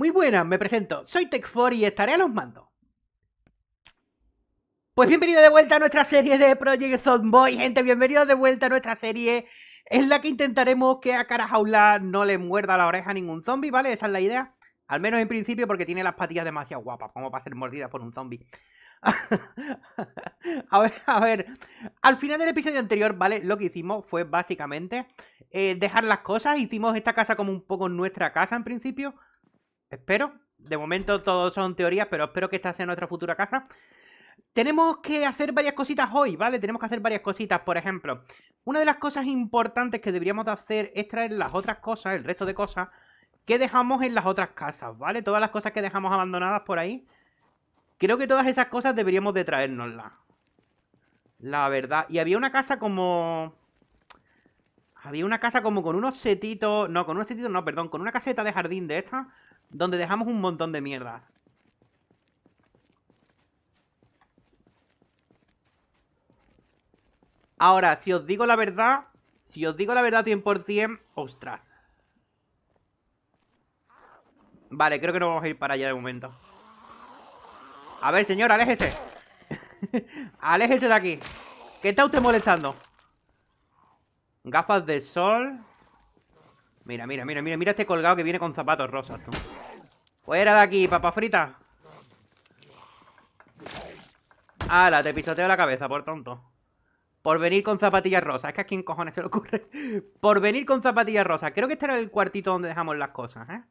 Muy buenas, me presento. Soy Tech4 y estaré a los mandos. Pues bienvenido de vuelta a nuestra serie de Project Zomboy, gente. Bienvenido de vuelta a nuestra serie es la que intentaremos que a cara no le muerda la oreja a ningún zombie, ¿vale? Esa es la idea. Al menos en principio, porque tiene las patillas demasiado guapas, como para ser mordida por un zombie. a ver, a ver. Al final del episodio anterior, ¿vale? Lo que hicimos fue básicamente eh, dejar las cosas. Hicimos esta casa como un poco nuestra casa en principio. Espero. De momento todo son teorías, pero espero que esta sea nuestra futura casa Tenemos que hacer varias cositas hoy, ¿vale? Tenemos que hacer varias cositas, por ejemplo. Una de las cosas importantes que deberíamos hacer es traer las otras cosas, el resto de cosas, que dejamos en las otras casas, ¿vale? Todas las cosas que dejamos abandonadas por ahí. Creo que todas esas cosas deberíamos de traérnoslas. La verdad. Y había una casa como... Había una casa como con unos setitos... No, con unos setitos no, perdón. Con una caseta de jardín de esta donde dejamos un montón de mierda. Ahora, si os digo la verdad, si os digo la verdad 100%, ostras. Vale, creo que no vamos a ir para allá de momento. A ver, señor, aléjese. aléjese de aquí. ¿Qué está usted molestando? Gafas de sol. Mira, mira, mira, mira, mira este colgado que viene con zapatos rosas, tú. Fuera de aquí, papa frita. ¡Hala! Te pisoteo la cabeza, por tonto. Por venir con zapatillas rosas. Es que a quién cojones se le ocurre. por venir con zapatillas rosas. Creo que este era el cuartito donde dejamos las cosas, ¿eh?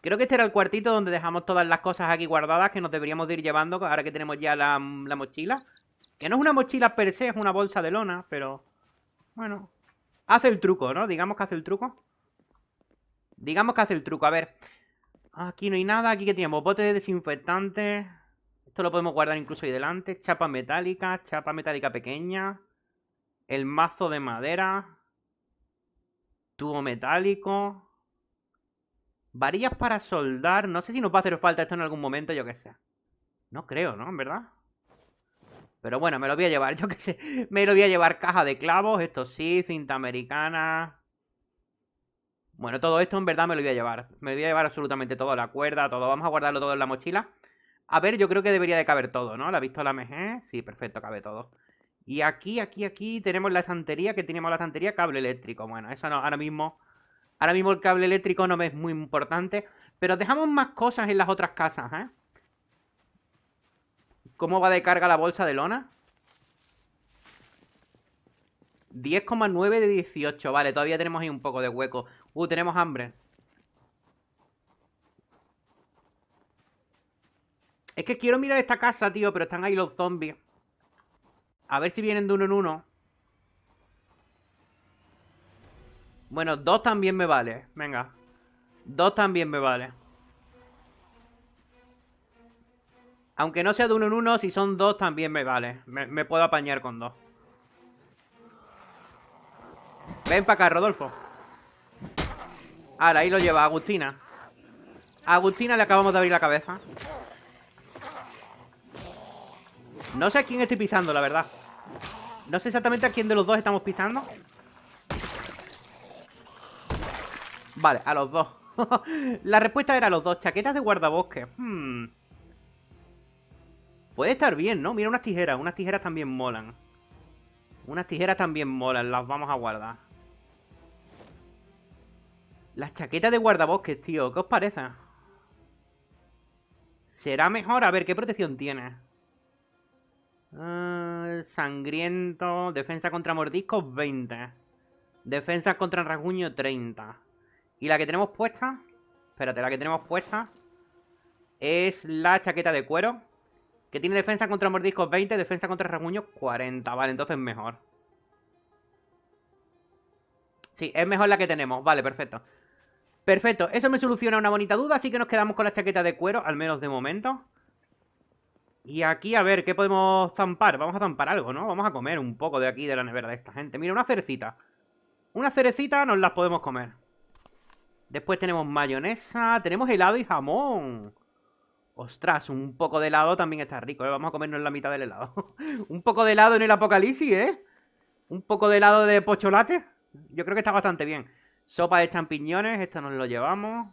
Creo que este era el cuartito donde dejamos todas las cosas aquí guardadas que nos deberíamos ir llevando ahora que tenemos ya la, la mochila. Que no es una mochila per se, es una bolsa de lona, pero... Bueno, Hace el truco, ¿no? Digamos que hace el truco. Digamos que hace el truco, a ver. Aquí no hay nada, aquí que tenemos Bote de desinfectante. Esto lo podemos guardar incluso ahí delante. Chapa metálica, chapa metálica pequeña. El mazo de madera. Tubo metálico. Varillas para soldar. No sé si nos va a hacer falta esto en algún momento, yo qué sé. No creo, ¿no? ¿En verdad? Pero bueno, me lo voy a llevar, yo qué sé. Me lo voy a llevar caja de clavos, esto sí, cinta americana. Bueno, todo esto en verdad me lo voy a llevar. Me lo voy a llevar absolutamente todo, la cuerda, todo. Vamos a guardarlo todo en la mochila. A ver, yo creo que debería de caber todo, ¿no? ¿La ha visto la MG? Sí, perfecto, cabe todo. Y aquí, aquí, aquí tenemos la estantería, que tenemos la estantería cable eléctrico. Bueno, eso no, ahora mismo... Ahora mismo el cable eléctrico no me es muy importante. Pero dejamos más cosas en las otras casas, ¿eh? ¿Cómo va de carga la bolsa de lona? 10,9 de 18. Vale, todavía tenemos ahí un poco de hueco. Uh, tenemos hambre. Es que quiero mirar esta casa, tío, pero están ahí los zombies. A ver si vienen de uno en uno. Bueno, dos también me vale. Venga. Dos también me vale. Aunque no sea de uno en uno, si son dos también me vale. Me, puedo apañar con dos. Ven para acá, Rodolfo. Ahora, ahí lo lleva Agustina. A Agustina le acabamos de abrir la cabeza. No sé a quién estoy pisando, la verdad. No sé exactamente a quién de los dos estamos pisando. Vale, a los dos. la respuesta era a los dos. Chaquetas de guardabosque. Hmm. Puede estar bien, ¿no? Mira unas tijeras. Unas tijeras también molan. Unas tijeras también molan. Las vamos a guardar. Las chaquetas de guardabosques, tío. ¿Qué os parece? Será mejor. A ver, ¿qué protección tiene? Ah, sangriento. Defensa contra mordiscos, 20. Defensa contra rasguño, 30. Y la que tenemos puesta... Espérate, la que tenemos puesta... Es la chaqueta de cuero. Que tiene defensa contra mordiscos 20, defensa contra rasguños 40. Vale, entonces mejor. Sí, es mejor la que tenemos. Vale, perfecto. Perfecto, eso me soluciona una bonita duda, así que nos quedamos con la chaqueta de cuero, al menos de momento. Y aquí, a ver, ¿qué podemos zampar? Vamos a zampar algo, ¿no? Vamos a comer un poco de aquí, de la nevera de esta gente. Mira, una cerecita. Una cerecita nos las podemos comer. Después tenemos mayonesa, tenemos helado y jamón. Ostras, un poco de helado también está rico, ¿eh? Vamos a comernos la mitad del helado. un poco de helado en el apocalipsis, ¿eh? Un poco de helado de pocholate. Yo creo que está bastante bien. Sopa de champiñones, esto nos lo llevamos.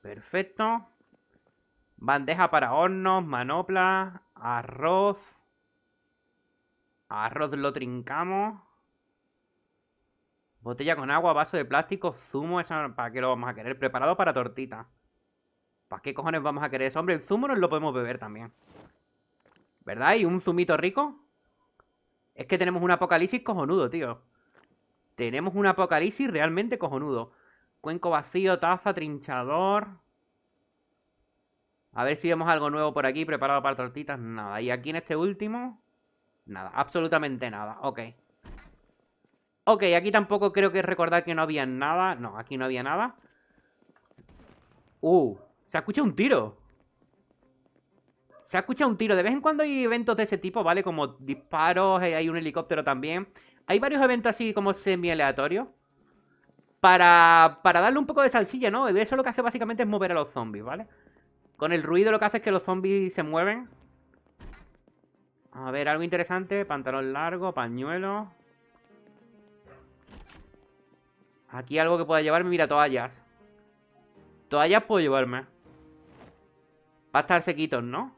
Perfecto. Bandeja para hornos, manopla, arroz. Arroz lo trincamos. Botella con agua, vaso de plástico, zumo, esa, ¿para qué lo vamos a querer? Preparado para tortita. ¿Para qué cojones vamos a querer eso? Hombre, el zumo nos lo podemos beber también. ¿Verdad? ¿Y un zumito rico? Es que tenemos un apocalipsis cojonudo, tío. Tenemos un apocalipsis realmente cojonudo. Cuenco vacío, taza, trinchador. A ver si vemos algo nuevo por aquí, preparado para tortitas, nada. Y aquí en este último, nada, absolutamente nada, ok. Ok, aquí tampoco creo que recordar que no había nada. No, aquí no había nada. Uh, se ha escuchado un tiro. Se ha escuchado un tiro. De vez en cuando hay eventos de ese tipo, ¿vale? Como disparos, eh, hay un helicóptero también. Hay varios eventos así como semi-aleatorios. Para, para darle un poco de salsilla, ¿no? eso lo que hace básicamente es mover a los zombies, ¿vale? Con el ruido lo que hace es que los zombies se mueven. A ver, algo interesante. Pantalón largo, pañuelo. Aquí algo que pueda llevarme. Mira, toallas. Toallas puedo llevarme. Va a estar sequitos, ¿no?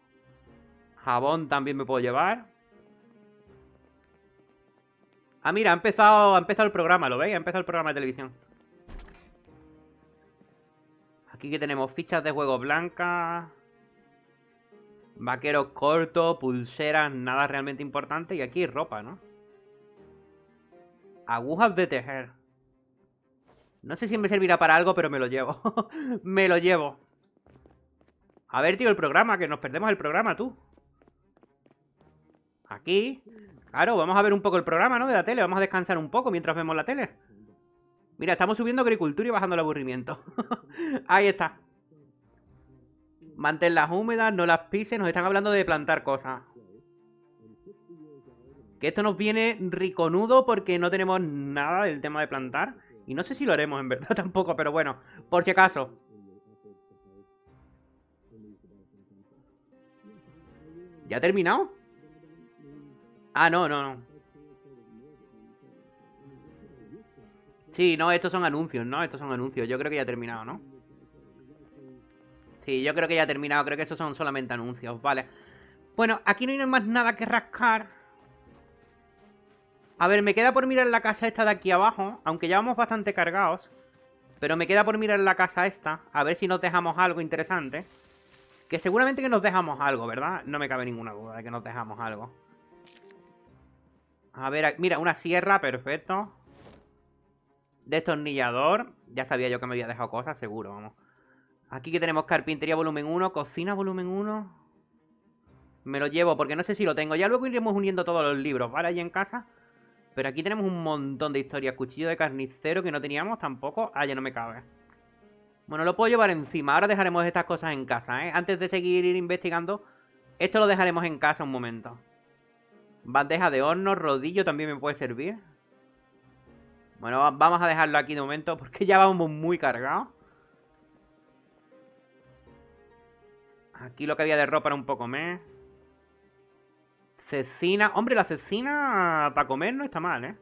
Jabón también me puedo llevar. Ah, mira, ha empezado, el programa, ¿lo veis? Ha empezado el programa de televisión. Aquí que tenemos fichas de juego blancas. Vaqueros cortos, pulseras, nada realmente importante. Y aquí ropa, ¿no? Agujas de tejer. No sé si me servirá para algo, pero me lo llevo. me lo llevo. A ver, tío, el programa, que nos perdemos el programa, tú. Aquí. Claro, vamos a ver un poco el programa, ¿no? De la tele. Vamos a descansar un poco mientras vemos la tele. Mira, estamos subiendo agricultura y bajando el aburrimiento. Ahí está. las húmedas, no las pises. Nos están hablando de plantar cosas. Que esto nos viene riconudo porque no tenemos nada del tema de plantar. Y no sé si lo haremos en verdad tampoco, pero bueno, por si acaso. ¿Ya ha terminado? Ah, no, no, no. Sí, no, estos son anuncios, ¿no? Estos son anuncios. Yo creo que ya ha terminado, ¿no? Sí, yo creo que ya ha terminado. Creo que estos son solamente anuncios, vale. Bueno, aquí no hay más nada que rascar. A ver, me queda por mirar la casa esta de aquí abajo. Aunque ya vamos bastante cargados. Pero me queda por mirar la casa esta. A ver si nos dejamos algo interesante. Que seguramente que nos dejamos algo, ¿verdad? No me cabe ninguna duda de que nos dejamos algo. A ver, mira, una sierra, perfecto. Destornillador. Ya sabía yo que me había dejado cosas, seguro, vamos. Aquí que tenemos carpintería volumen 1, cocina volumen 1. Me lo llevo porque no sé si lo tengo. Ya luego iremos uniendo todos los libros, ¿vale? Allí en casa. Pero aquí tenemos un montón de historias. Cuchillo de carnicero que no teníamos tampoco. Ah, ya no me cabe. Bueno, lo puedo llevar encima. Ahora dejaremos estas cosas en casa, ¿eh? Antes de seguir investigando, esto lo dejaremos en casa un momento. Bandeja de horno, rodillo también me puede servir. Bueno, vamos a dejarlo aquí de momento porque ya vamos muy cargados. Aquí lo que había de ropa era un poco más. Cecina. Hombre, la cecina para comer no está mal, ¿eh?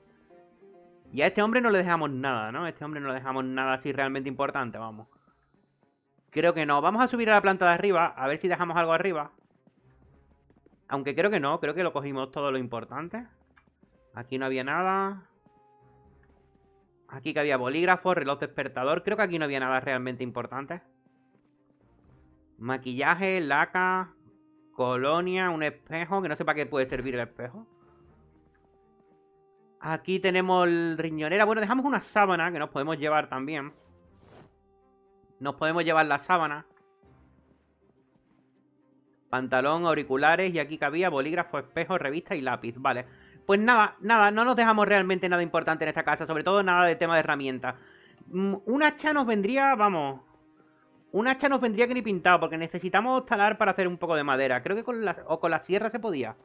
Y a este hombre no le dejamos nada, ¿no? A este hombre no le dejamos nada así realmente importante, vamos. Creo que no. Vamos a subir a la planta de arriba, a ver si dejamos algo arriba. Aunque creo que no, creo que lo cogimos todo lo importante. Aquí no había nada. Aquí que había bolígrafo, reloj despertador. Creo que aquí no había nada realmente importante. Maquillaje, laca, colonia, un espejo, que no sé para qué puede servir el espejo. Aquí tenemos riñonera. Bueno, dejamos una sábana que nos podemos llevar también. Nos podemos llevar la sábana. Pantalón, auriculares y aquí cabía bolígrafo, espejo, revista y lápiz. Vale. Pues nada, nada, no nos dejamos realmente nada importante en esta casa. Sobre todo nada de tema de herramientas. Mm, un hacha nos vendría, vamos... Un hacha nos vendría que ni pintado, porque necesitamos talar para hacer un poco de madera. Creo que con la, o con la sierra se podía.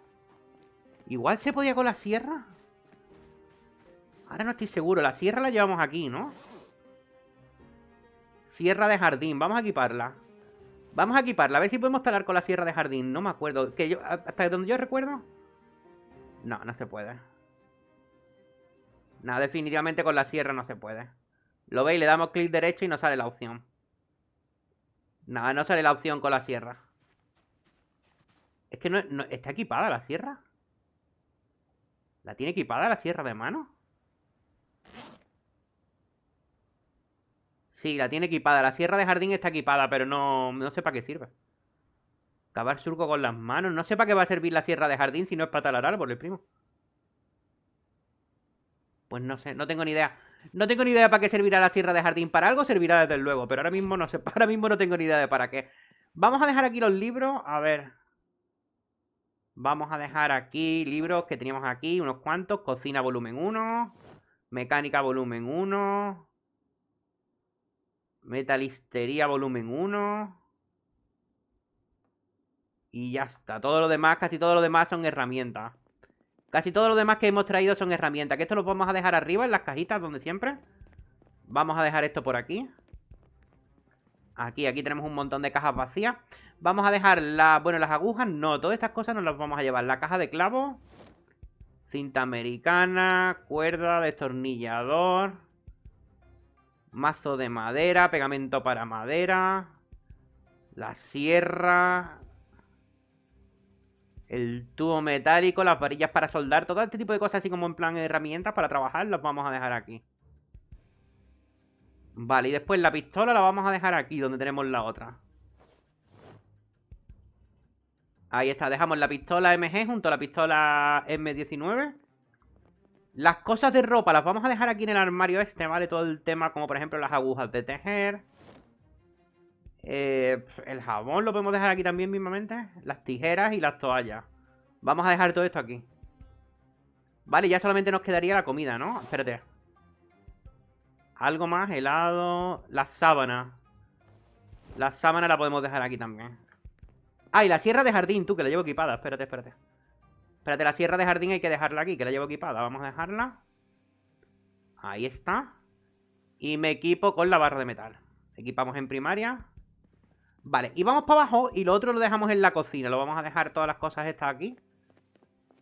Igual se podía con la sierra. Ahora no estoy seguro. La sierra la llevamos aquí, ¿no? Sierra de jardín. Vamos a equiparla. Vamos a equiparla. A ver si podemos talar con la sierra de jardín. No me acuerdo. Que yo, hasta donde yo recuerdo. No, no se puede. No, definitivamente con la sierra no se puede. Lo veis, le damos clic derecho y no sale la opción. No, no sale la opción con la sierra. Es que no, no está equipada la sierra. ¿La tiene equipada la sierra de mano? Sí, la tiene equipada. La sierra de jardín está equipada, pero no, no sé para qué sirve. Cavar surco con las manos. No sé para qué va a servir la sierra de jardín si no es para talar árboles, primo. Pues no sé, no tengo ni idea. No tengo ni idea para qué servirá la sierra de jardín. Para algo servirá desde luego, pero ahora mismo no sé. Ahora mismo no tengo ni idea de para qué. Vamos a dejar aquí los libros. A ver. Vamos a dejar aquí libros que teníamos aquí, unos cuantos. Cocina volumen 1. Mecánica volumen 1. Metalistería volumen 1. Y ya está. Todo lo demás, casi todo lo demás son herramientas. Casi todo lo demás que hemos traído son herramientas. Que esto lo vamos a dejar arriba en las cajitas donde siempre. Vamos a dejar esto por aquí. Aquí, aquí tenemos un montón de cajas vacías. Vamos a dejar la, bueno, las agujas. No, todas estas cosas no las vamos a llevar. La caja de clavos. Cinta americana. Cuerda. Destornillador. Mazo de madera, pegamento para madera. La sierra. El tubo metálico, las varillas para soldar. Todo este tipo de cosas así como en plan herramientas para trabajar las vamos a dejar aquí. Vale, y después la pistola la vamos a dejar aquí donde tenemos la otra. Ahí está, dejamos la pistola MG junto a la pistola M19. Las cosas de ropa las vamos a dejar aquí en el armario este, ¿vale? Todo el tema como por ejemplo las agujas de tejer. Eh, el jabón lo podemos dejar aquí también mismamente. Las tijeras y las toallas. Vamos a dejar todo esto aquí. Vale, ya solamente nos quedaría la comida, ¿no? Espérate. Algo más, helado... La sábana. La sábana la podemos dejar aquí también. Ah, y la sierra de jardín, tú, que la llevo equipada. Espérate, espérate. Espérate, la sierra de jardín hay que dejarla aquí, que la llevo equipada. Vamos a dejarla. Ahí está. Y me equipo con la barra de metal. Equipamos en primaria. Vale, y vamos para abajo y lo otro lo dejamos en la cocina. Lo vamos a dejar todas las cosas estas aquí.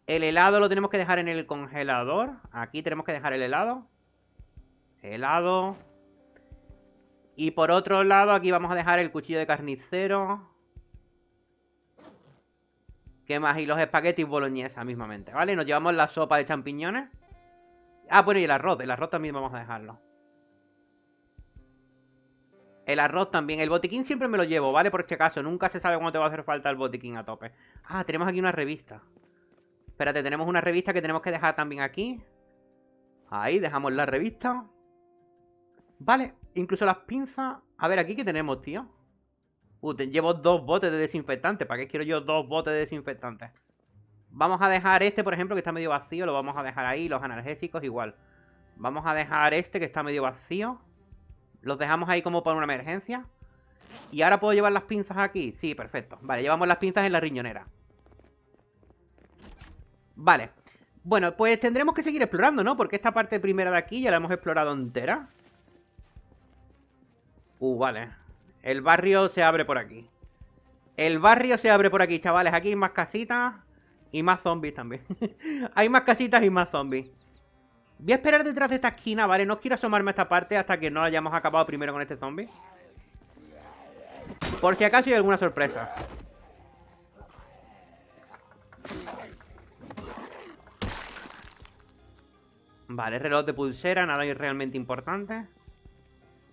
El helado lo tenemos que dejar en el congelador. Aquí tenemos que dejar el helado. Helado. Y por otro lado, aquí vamos a dejar el cuchillo de carnicero. ¿Qué más? Y los espaguetis boloñesa mismamente, ¿vale? Nos llevamos la sopa de champiñones. Ah, bueno, y el arroz. El arroz también vamos a dejarlo. El arroz también. El botiquín siempre me lo llevo, ¿vale? Por este caso. Nunca se sabe cuándo te va a hacer falta el botiquín a tope. Ah, tenemos aquí una revista. Espérate, tenemos una revista que tenemos que dejar también aquí. Ahí, dejamos la revista. Vale, incluso las pinzas. A ver, aquí que tenemos, tío. Uh, llevo dos botes de desinfectante. ¿Para qué quiero yo dos botes de desinfectante? Vamos a dejar este, por ejemplo, que está medio vacío. Lo vamos a dejar ahí. Los analgésicos igual. Vamos a dejar este que está medio vacío. Los dejamos ahí como para una emergencia. ¿Y ahora puedo llevar las pinzas aquí? Sí, perfecto. Vale, llevamos las pinzas en la riñonera. Vale. Bueno, pues tendremos que seguir explorando, ¿no? Porque esta parte primera de aquí ya la hemos explorado entera. Uh, vale. El barrio se abre por aquí. El barrio se abre por aquí, chavales. Aquí hay más casitas y más zombies también. hay más casitas y más zombies. Voy a esperar detrás de esta esquina, ¿vale? No quiero asomarme a esta parte hasta que no hayamos acabado primero con este zombie. Por si acaso hay alguna sorpresa. Vale, reloj de pulsera, nada realmente importante.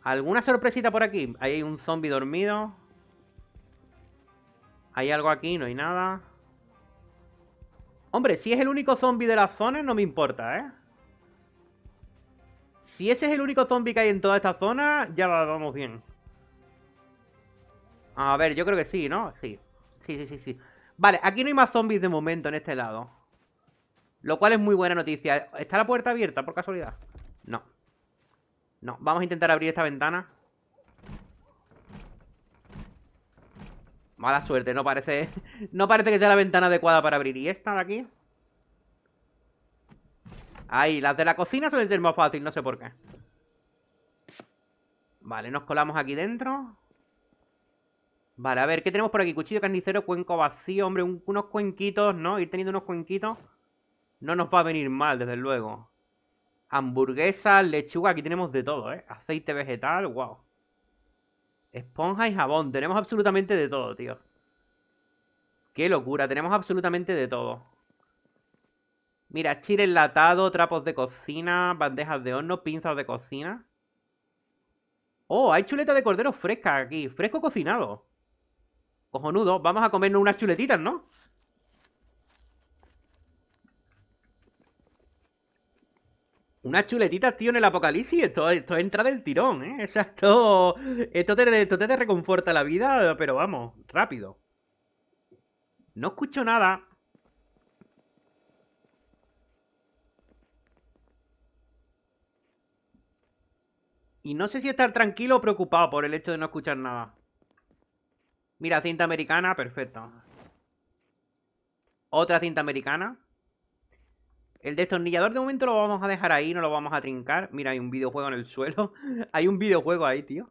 ¿Alguna sorpresita por aquí? Ahí hay un zombie dormido. Hay algo aquí, no hay nada. Hombre, si es el único zombie de la zona, no me importa, ¿eh? Si ese es el único zombie que hay en toda esta zona, ya vamos bien. A ver, yo creo que sí, ¿no? Sí. Sí, sí, sí, sí. Vale, aquí no hay más zombies de momento en este lado. Lo cual es muy buena noticia. ¿Está la puerta abierta, por casualidad? No. No, vamos a intentar abrir esta ventana. Mala suerte, no parece... No parece que sea la ventana adecuada para abrir. ¿Y esta de aquí? Ahí, las de la cocina suelen ser más fácil, no sé por qué. Vale, nos colamos aquí dentro. Vale, a ver, ¿qué tenemos por aquí? Cuchillo carnicero, cuenco vacío. Hombre, unos cuenquitos, ¿no? Ir teniendo unos cuenquitos no nos va a venir mal, desde luego. Hamburguesa, lechuga, aquí tenemos de todo, ¿eh? Aceite vegetal, wow. Esponja y jabón, tenemos absolutamente de todo, tío. Qué locura, tenemos absolutamente de todo. Mira, chile enlatado, trapos de cocina, bandejas de horno, pinzas de cocina. Oh, hay chuleta de cordero fresca aquí, fresco cocinado. Cojonudo, vamos a comernos unas chuletitas, ¿no? Una chuletita, tío, en el apocalipsis. Esto, esto entra del tirón, ¿eh? O sea, esto, te, esto te reconforta la vida, pero vamos, rápido. No escucho nada. Y no sé si estar tranquilo o preocupado por el hecho de no escuchar nada. Mira, cinta americana, perfecto. Otra cinta americana. El destornillador de momento lo vamos a dejar ahí, no lo vamos a trincar. Mira, hay un videojuego en el suelo. hay un videojuego ahí, tío.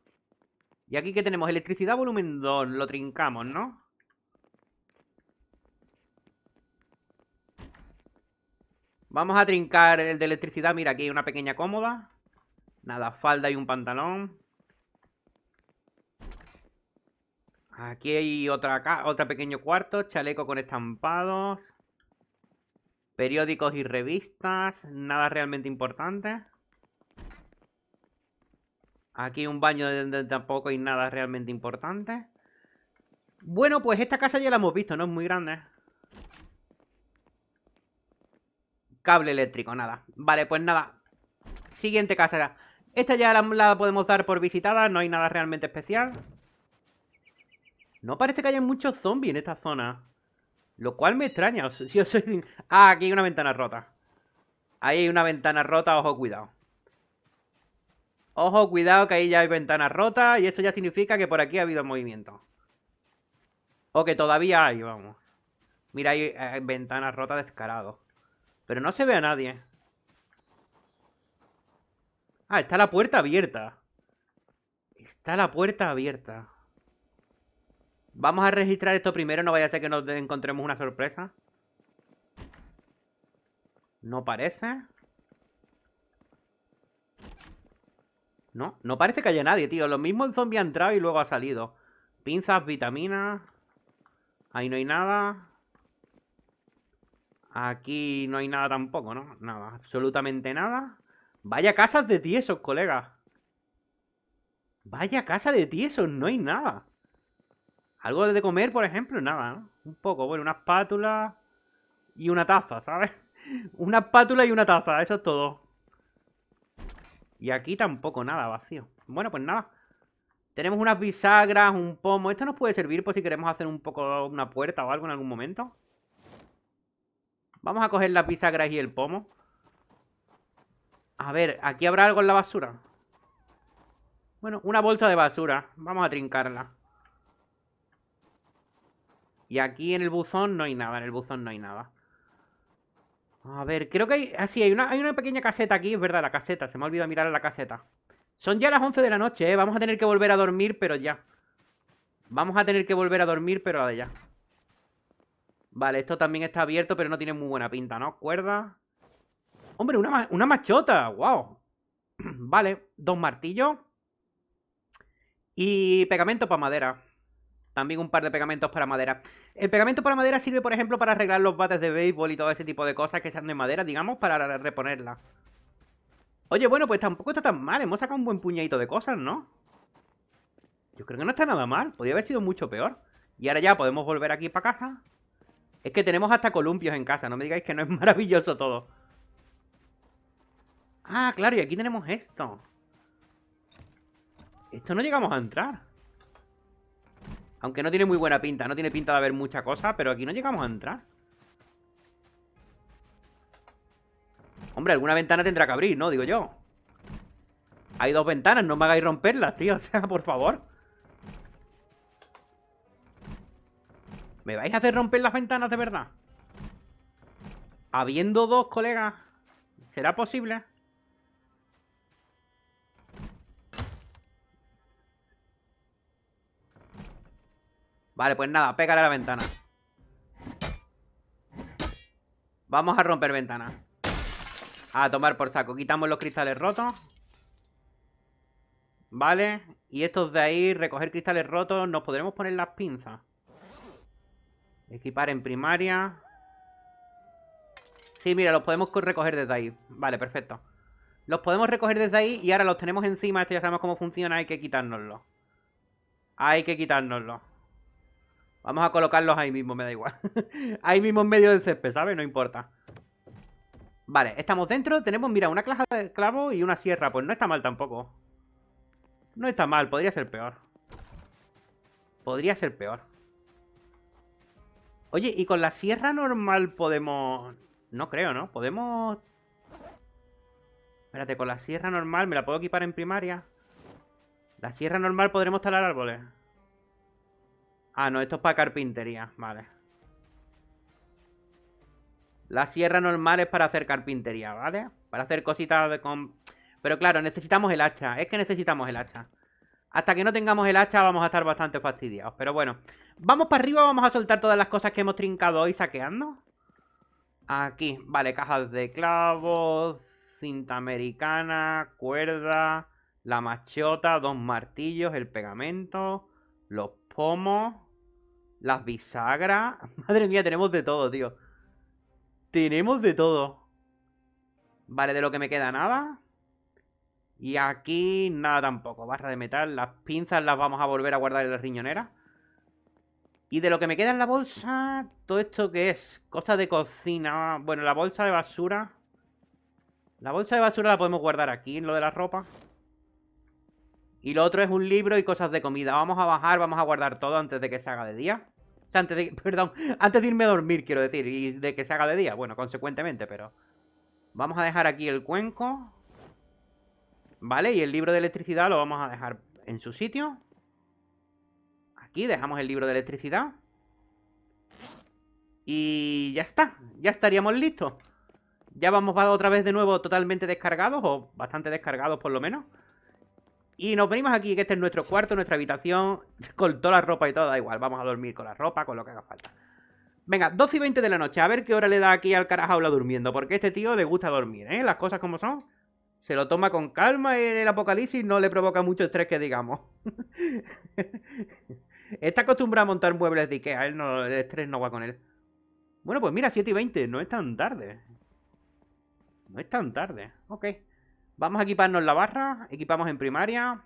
Y aquí que tenemos electricidad volumen 2, lo trincamos, ¿no? Vamos a trincar el de electricidad. Mira, aquí hay una pequeña cómoda. Nada, falda y un pantalón. Aquí hay otra, otra pequeño cuarto, chaleco con estampados. Periódicos y revistas, nada realmente importante. Aquí un baño donde tampoco hay nada realmente importante. Bueno, pues esta casa ya la hemos visto, no es muy grande. Cable eléctrico, nada. Vale, pues nada. Siguiente casa. Esta ya la, podemos dar por visitada, no hay nada realmente especial. No parece que haya muchos zombies en esta zona. Lo cual me extraña. soy... Ah, aquí hay una ventana rota. Ahí hay una ventana rota, ojo, cuidado. Ojo, cuidado que ahí ya hay ventana rota y eso ya significa que por aquí ha habido movimiento. O que todavía hay, vamos. Mira, hay, ventana ventanas rotas descarado. Pero no se ve a nadie. Ah, está la puerta abierta. Está la puerta abierta. Vamos a registrar esto primero, no vaya a ser que nos encontremos una sorpresa. No parece. No, no parece que haya nadie, tío. Lo mismo el zombie ha entrado y luego ha salido. Pinzas, vitaminas. Ahí no hay nada. Aquí no hay nada tampoco, ¿no? Nada, absolutamente nada. Vaya casas de tiesos, colega. Vaya casa de tiesos, no hay nada. Algo de comer, por ejemplo, nada, ¿no? Un poco, bueno, una espátula y una taza, ¿sabes? Una espátula y una taza, eso es todo. Y aquí tampoco nada, vacío. Bueno, pues nada. Tenemos unas bisagras, un pomo. Esto nos puede servir por si queremos hacer un poco una puerta o algo en algún momento. Vamos a coger las bisagras y el pomo. A ver, ¿aquí habrá algo en la basura? Bueno, una bolsa de basura. Vamos a trincarla. Y aquí en el buzón no hay nada, en el buzón no hay nada. A ver, creo que hay... Ah, sí, hay una, hay una pequeña caseta aquí, es verdad, la caseta. Se me ha olvidado mirar a la caseta. Son ya las 11 de la noche, ¿eh? Vamos a tener que volver a dormir, pero ya. Vamos a tener que volver a dormir, pero ya. Vale, esto también está abierto, pero no tiene muy buena pinta, ¿no? Cuerda. ¡Hombre, una, una machota! ¡Wow! vale, dos martillos. Y pegamento para madera. También un par de pegamentos para madera. El pegamento para madera sirve, por ejemplo, para arreglar los bates de béisbol y todo ese tipo de cosas que sean de madera, digamos, para reponerla. Oye, bueno, pues tampoco está tan mal. Hemos sacado un buen puñadito de cosas, ¿no? Yo creo que no está nada mal. Podría haber sido mucho peor. Y ahora ya podemos volver aquí para casa. Es que tenemos hasta columpios en casa. No me digáis que no es maravilloso todo. Ah, claro, y aquí tenemos esto. Esto no llegamos a entrar. Aunque no tiene muy buena pinta, no tiene pinta de haber mucha cosa, pero aquí no llegamos a entrar. Hombre, alguna ventana tendrá que abrir, ¿no? Digo yo. Hay dos ventanas, no me hagáis romperlas, tío. O sea, por favor. ¿Me vais a hacer romper las ventanas de verdad? Habiendo dos, colegas. ¿Será posible? Vale, pues nada, pégale a la ventana Vamos a romper ventana A tomar por saco Quitamos los cristales rotos Vale Y estos de ahí, recoger cristales rotos Nos podremos poner las pinzas Equipar en primaria Sí, mira, los podemos recoger desde ahí Vale, perfecto Los podemos recoger desde ahí y ahora los tenemos encima Esto ya sabemos cómo funciona, hay que quitárnoslo Hay que quitárnoslo Vamos a colocarlos ahí mismo, me da igual. ahí mismo en medio del césped, ¿sabes? No importa. Vale, estamos dentro. Tenemos, mira, una caja de clavo y una sierra. Pues no está mal tampoco. No está mal, podría ser peor. Podría ser peor. Oye, ¿y con la sierra normal podemos...? No creo, ¿no? Podemos... Espérate, con la sierra normal me la puedo equipar en primaria. La sierra normal podremos talar árboles. Ah, no, esto es para carpintería, vale. La sierra normal es para hacer carpintería, ¿vale? Para hacer cositas de con... Pero claro, necesitamos el hacha. Es que necesitamos el hacha. Hasta que no tengamos el hacha vamos a estar bastante fastidiados. Pero bueno, vamos para arriba, vamos a soltar todas las cosas que hemos trincado hoy saqueando. Aquí, vale, cajas de clavos, cinta americana, cuerda, la machota, dos martillos, el pegamento, los pomos las bisagras. Madre mía, tenemos de todo, tío. Tenemos de todo. Vale, de lo que me queda nada. Y aquí nada tampoco. Barra de metal. Las pinzas las vamos a volver a guardar en la riñonera. Y de lo que me queda en la bolsa, todo esto que es cosas de cocina. Bueno, la bolsa de basura. La bolsa de basura la podemos guardar aquí, en lo de la ropa. Y lo otro es un libro y cosas de comida. Vamos a bajar, vamos a guardar todo antes de que se haga de día. O sea, antes de, perdón, antes de irme a dormir, quiero decir, y de que se haga de día. Bueno, consecuentemente, pero... Vamos a dejar aquí el cuenco. ¿Vale? Y el libro de electricidad lo vamos a dejar en su sitio. Aquí dejamos el libro de electricidad. Y ya está, ya estaríamos listos. Ya vamos otra vez de nuevo totalmente descargados, o bastante descargados por lo menos. Y nos venimos aquí, que este es nuestro cuarto, nuestra habitación, con toda la ropa y todo, da igual, vamos a dormir con la ropa, con lo que haga falta. Venga, 12 y 20 de la noche, a ver qué hora le da aquí al carajaula durmiendo, porque este tío le gusta dormir, ¿eh? Las cosas como son. Se lo toma con calma y el apocalipsis no le provoca mucho estrés que digamos. Está acostumbrado a montar muebles de Ikea, él no, el estrés no va con él. Bueno, pues mira, 7 y 20, no es tan tarde. No es tan tarde, ok. Vamos a equiparnos la barra. Equipamos en primaria.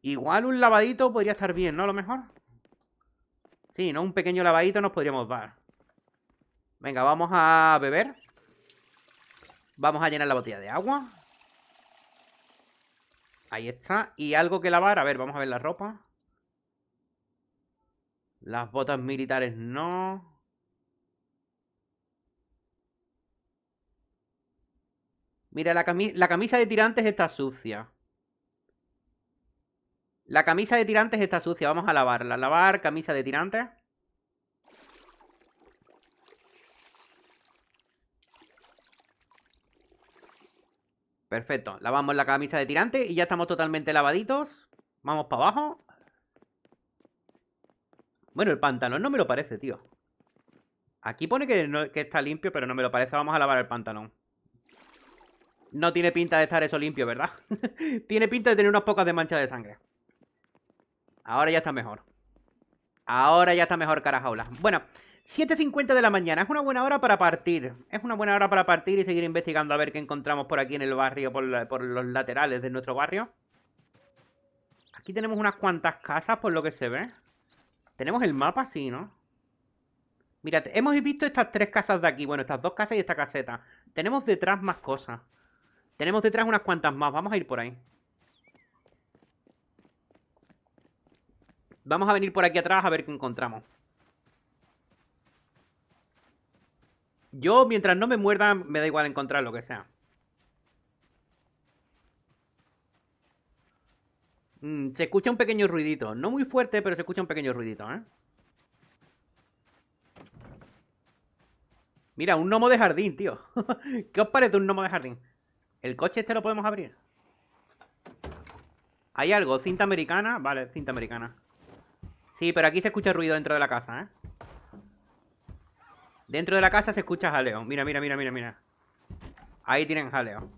Igual un lavadito podría estar bien, ¿no? A lo mejor. Sí, ¿no? Un pequeño lavadito nos podríamos dar. Venga, vamos a beber. Vamos a llenar la botella de agua. Ahí está. Y algo que lavar. A ver, vamos a ver la ropa. Las botas militares no. Mira, la, camisa de tirantes está sucia. La camisa de tirantes está sucia, vamos a lavarla. Lavar camisa de tirantes. Perfecto, lavamos la camisa de tirantes y ya estamos totalmente lavaditos. Vamos para abajo. Bueno, el pantalón no me lo parece, tío. Aquí pone que, que está limpio, pero no me lo parece. Vamos a lavar el pantalón. No tiene pinta de estar eso limpio, ¿verdad? tiene pinta de tener unas pocas de manchas de sangre. Ahora ya está mejor. Ahora ya está mejor, carajaula. Bueno, 7.50 de la mañana. Es una buena hora para partir. Es una buena hora para partir y seguir investigando a ver qué encontramos por aquí en el barrio, por, los laterales de nuestro barrio. Aquí tenemos unas cuantas casas, por lo que se ve. Tenemos el mapa, sí, ¿no? Mira, hemos visto estas tres casas de aquí. Bueno, estas dos casas y esta caseta. Tenemos detrás más cosas. Tenemos detrás unas cuantas más. Vamos a ir por ahí. Vamos a venir por aquí atrás a ver qué encontramos. Yo, mientras no me muerda, me da igual encontrar lo que sea. Mm, se escucha un pequeño ruidito. No muy fuerte, pero se escucha un pequeño ruidito, ¿eh? Mira, un gnomo de jardín, tío. ¿Qué os parece un gnomo de jardín? ¿El coche este lo podemos abrir? ¿Hay algo? ¿Cinta americana? Vale, cinta americana. Sí, pero aquí se escucha ruido dentro de la casa, ¿eh? Dentro de la casa se escucha jaleo. Mira, mira, mira, mira, mira. Ahí tienen jaleo.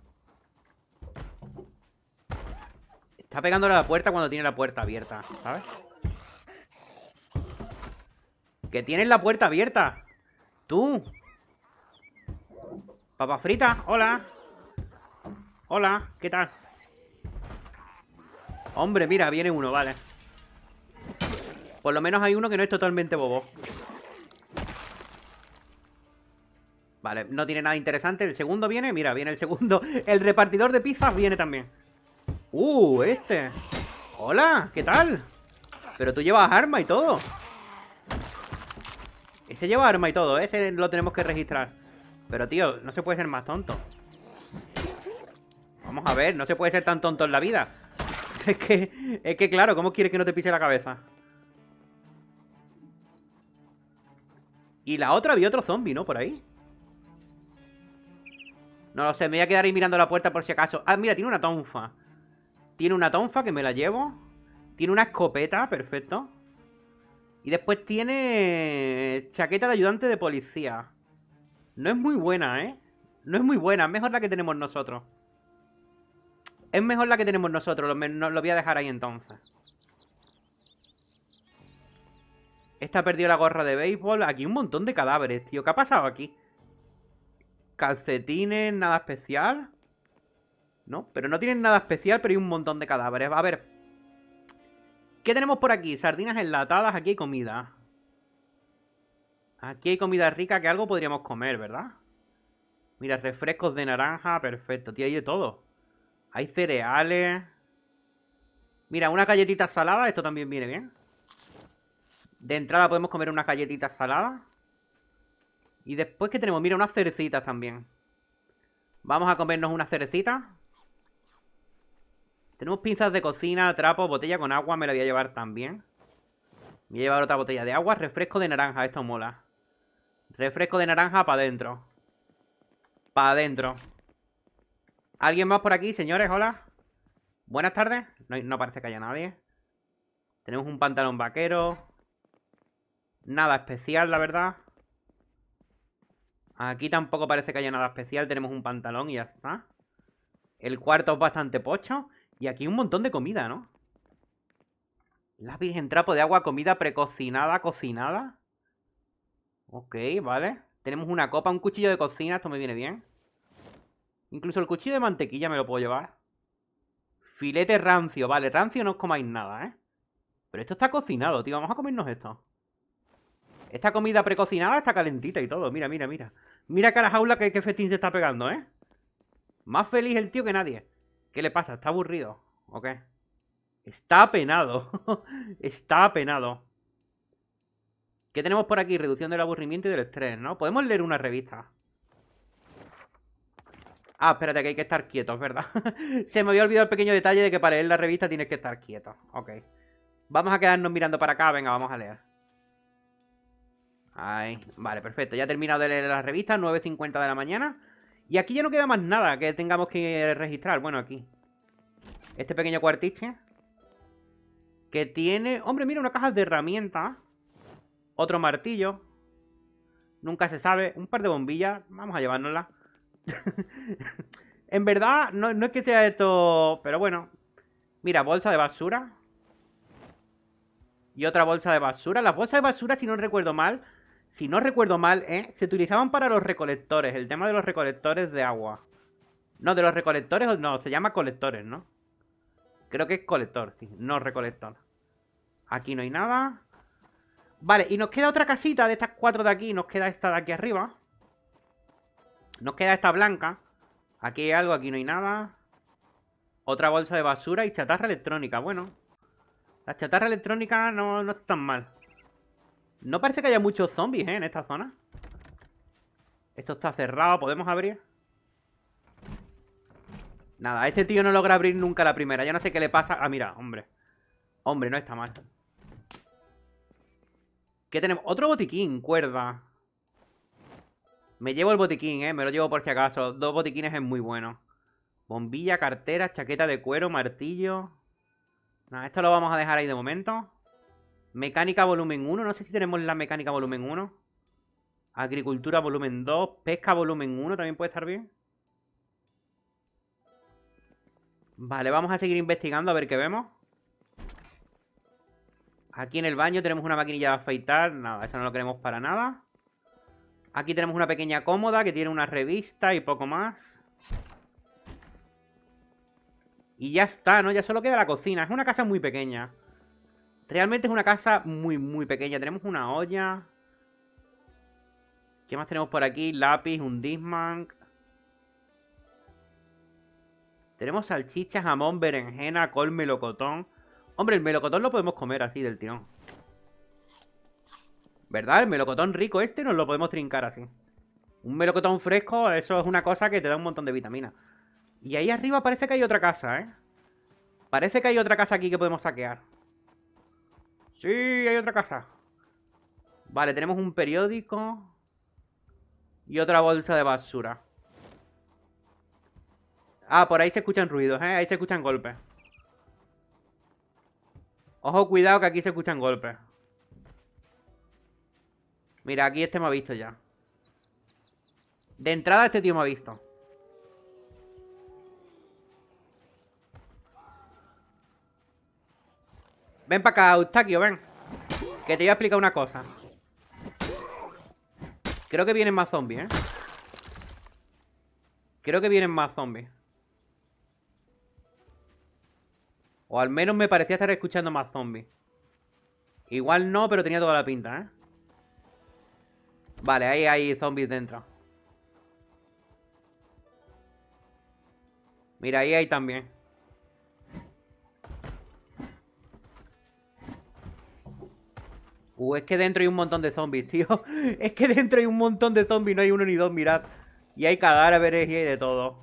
Está pegándole a la puerta cuando tiene la puerta abierta, ¿sabes? ¡Que tienes la puerta abierta! ¡Tú! ¡Papa frita! ¡Hola! Hola, ¿qué tal? Hombre, mira, viene uno, vale Por lo menos hay uno que no es totalmente bobo Vale, no tiene nada interesante El segundo viene, mira, viene el segundo El repartidor de pizzas viene también Uh, este Hola, ¿qué tal? Pero tú llevas arma y todo Ese lleva arma y todo, ese lo tenemos que registrar Pero tío, no se puede ser más tonto Vamos a ver, no se puede ser tan tonto en la vida. Es que, es que claro, ¿cómo quieres que no te pise la cabeza? Y la otra había otro zombie, ¿no? Por ahí. No lo sé, me voy a quedar ahí mirando la puerta por si acaso. Ah, mira, tiene una tonfa. Tiene una tonfa que me la llevo. Tiene una escopeta, perfecto. Y después tiene chaqueta de ayudante de policía. No es muy buena, ¿eh? No es muy buena, es mejor la que tenemos nosotros. Es mejor la que tenemos nosotros, lo, lo voy a dejar ahí entonces. Esta perdió la gorra de béisbol. Aquí un montón de cadáveres, tío. ¿Qué ha pasado aquí? Calcetines, nada especial. ¿No? Pero no tienen nada especial, pero hay un montón de cadáveres. A ver. ¿Qué tenemos por aquí? Sardinas enlatadas. Aquí hay comida. Aquí hay comida rica que algo podríamos comer, ¿verdad? Mira, refrescos de naranja. Perfecto, tío. Hay de todo. Hay cereales. Mira, una galletita salada. Esto también viene bien. De entrada podemos comer una galletita salada Y después que tenemos, mira, unas cerecitas también. Vamos a comernos unas cerecitas. Tenemos pinzas de cocina, trapo, botella con agua. Me la voy a llevar también. Me voy a llevar otra botella de agua. Refresco de naranja. Esto mola. Refresco de naranja para adentro. Para adentro. ¿Alguien más por aquí, señores? Hola. Buenas tardes. No, parece que haya nadie. Tenemos un pantalón vaquero. Nada especial, la verdad. Aquí tampoco parece que haya nada especial. Tenemos un pantalón y ya está. El cuarto es bastante pocho. Y aquí un montón de comida, ¿no? La virgen trapo de agua, comida precocinada, cocinada. Ok, vale. Tenemos una copa, un cuchillo de cocina. Esto me viene bien. Incluso el cuchillo de mantequilla me lo puedo llevar. Filete rancio, vale, rancio no os comáis nada, ¿eh? Pero esto está cocinado, tío, vamos a comernos esto. Esta comida precocinada está calentita y todo, mira, mira, mira. Mira la jaula que, que festín se está pegando, ¿eh? Más feliz el tío que nadie. ¿Qué le pasa? ¿Está aburrido? ¿O qué? Está apenado. está apenado. ¿Qué tenemos por aquí? Reducción del aburrimiento y del estrés, ¿no? Podemos leer una revista. Ah, espérate, que hay que estar quietos, ¿verdad? Se me había olvidado el pequeño detalle de que para leer la revista tienes que estar quieto. Ok. Vamos a quedarnos mirando para acá. Venga, vamos a leer. Ay, vale, perfecto. Ya he terminado de leer la revista, 9.50 de la mañana. Y aquí ya no queda más nada que tengamos que registrar. Bueno, aquí. Este pequeño cuartiche. Que tiene... Hombre, mira, una caja de herramientas. Otro martillo. Nunca se sabe. Un par de bombillas. Vamos a llevárnosla en verdad, no, es que sea esto... Pero bueno. Mira, bolsa de basura. Y otra bolsa de basura. Las bolsas de basura, si no recuerdo mal... Si no recuerdo mal, ¿eh? Se utilizaban para los recolectores. El tema de los recolectores de agua. No, de los recolectores, no, se llama colectores, ¿no? Creo que es colector, sí, no recolector. Aquí no hay nada. Vale, y nos queda otra casita de estas cuatro de aquí. Nos queda esta de aquí arriba. Nos queda esta blanca. Aquí hay algo, aquí no hay nada. Otra bolsa de basura y chatarra electrónica. Bueno, la chatarra electrónica no, no está mal. No parece que haya muchos zombies, ¿eh? En esta zona. Esto está cerrado, ¿podemos abrir? Nada, este tío no logra abrir nunca la primera. Ya no sé qué le pasa. Ah, mira, hombre. Hombre, no está mal. ¿Qué tenemos? Otro botiquín, cuerda. Me llevo el botiquín, ¿eh? Me lo llevo por si acaso. Dos botiquines es muy bueno. Bombilla, cartera, chaqueta de cuero, martillo. Nada, esto lo vamos a dejar ahí de momento. Mecánica volumen 1. No sé si tenemos la mecánica volumen 1. Agricultura volumen 2. Pesca volumen 1 también puede estar bien. Vale, vamos a seguir investigando a ver qué vemos. Aquí en el baño tenemos una maquinilla de afeitar. Nada, eso no lo queremos para nada. Aquí tenemos una pequeña cómoda que tiene una revista y poco más. Y ya está, ¿no? Ya solo queda la cocina. Es una casa muy pequeña. Realmente es una casa muy, muy pequeña. Tenemos una olla. ¿Qué más tenemos por aquí? Lápiz, un Dismank. Tenemos salchicha, jamón, berenjena, col, melocotón. Hombre, el melocotón lo podemos comer así del tirón. ¿Verdad? El melocotón rico este nos lo podemos trincar así. Un melocotón fresco, eso es una cosa que te da un montón de vitaminas. Y ahí arriba parece que hay otra casa, ¿eh? Parece que hay otra casa aquí que podemos saquear. Sí, hay otra casa. Vale, tenemos un periódico. Y otra bolsa de basura. Ah, por ahí se escuchan ruidos, ¿eh? Ahí se escuchan golpes. Ojo, cuidado que aquí se escuchan golpes. Mira, aquí este me ha visto ya. De entrada este tío me ha visto. Ven para acá, Eustaquio, ven. Que te voy a explicar una cosa. Creo que vienen más zombies, ¿eh? Creo que vienen más zombies. O al menos me parecía estar escuchando más zombies. Igual no, pero tenía toda la pinta, ¿eh? Vale, ahí hay zombies dentro. Mira, ahí hay también. Uh, es que dentro hay un montón de zombies, tío. Es que dentro hay un montón de zombies, no hay uno ni dos, mirad. Y hay cadáveres y hay de todo.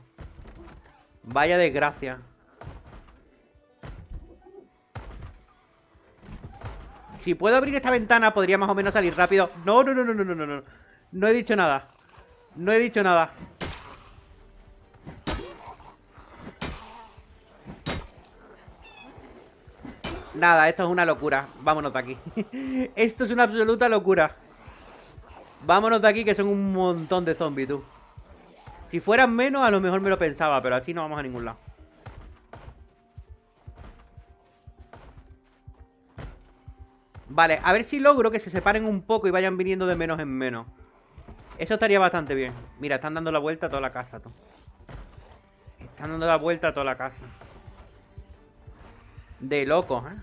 Vaya desgracia. Si puedo abrir esta ventana, podría más o menos salir rápido. No, no, no, no, no, no, no. No he dicho nada. No he dicho nada. Nada, esto es una locura. Vámonos de aquí. esto es una absoluta locura. Vámonos de aquí, que son un montón de zombies, tú. Si fueran menos, a lo mejor me lo pensaba, pero así no vamos a ningún lado. Vale, a ver si logro que se separen un poco y vayan viniendo de menos en menos. Eso estaría bastante bien. Mira, están dando la vuelta a toda la casa, Están dando la vuelta a toda la casa. De locos, ¿eh?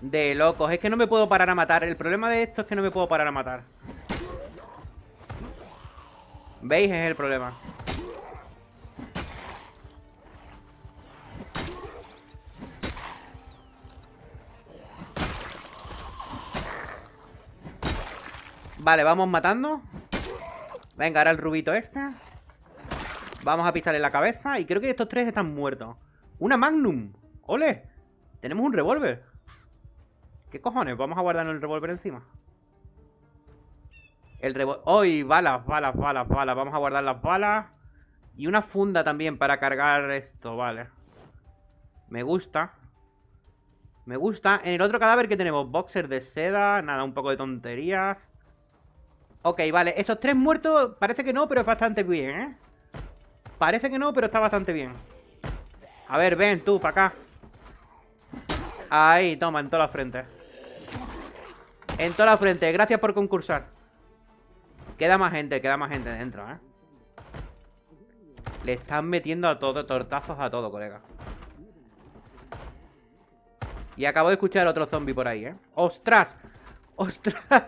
De locos. Es que no me puedo parar a matar. El problema de esto es que no me puedo parar a matar. ¿Veis? Es el problema. Vale, vamos matando Venga, ahora el rubito este Vamos a pistarle la cabeza Y creo que estos tres están muertos ¡Una Magnum! ¡Ole! Tenemos un revólver ¿Qué cojones? Vamos a guardar el revólver encima El revólver... balas, balas, balas, balas! Vamos a guardar las balas Y una funda también para cargar esto, vale Me gusta Me gusta En el otro cadáver que tenemos Boxer de seda Nada, un poco de tonterías Ok, vale, esos tres muertos parece que no, pero es bastante bien, ¿eh? Parece que no, pero está bastante bien A ver, ven tú, para acá Ahí, toma, en toda la frente En toda la frente, gracias por concursar Queda más gente, queda más gente dentro, ¿eh? Le están metiendo a todo, tortazos a todo, colega Y acabo de escuchar otro zombie por ahí, ¿eh? ¡Ostras! ¡Ostras!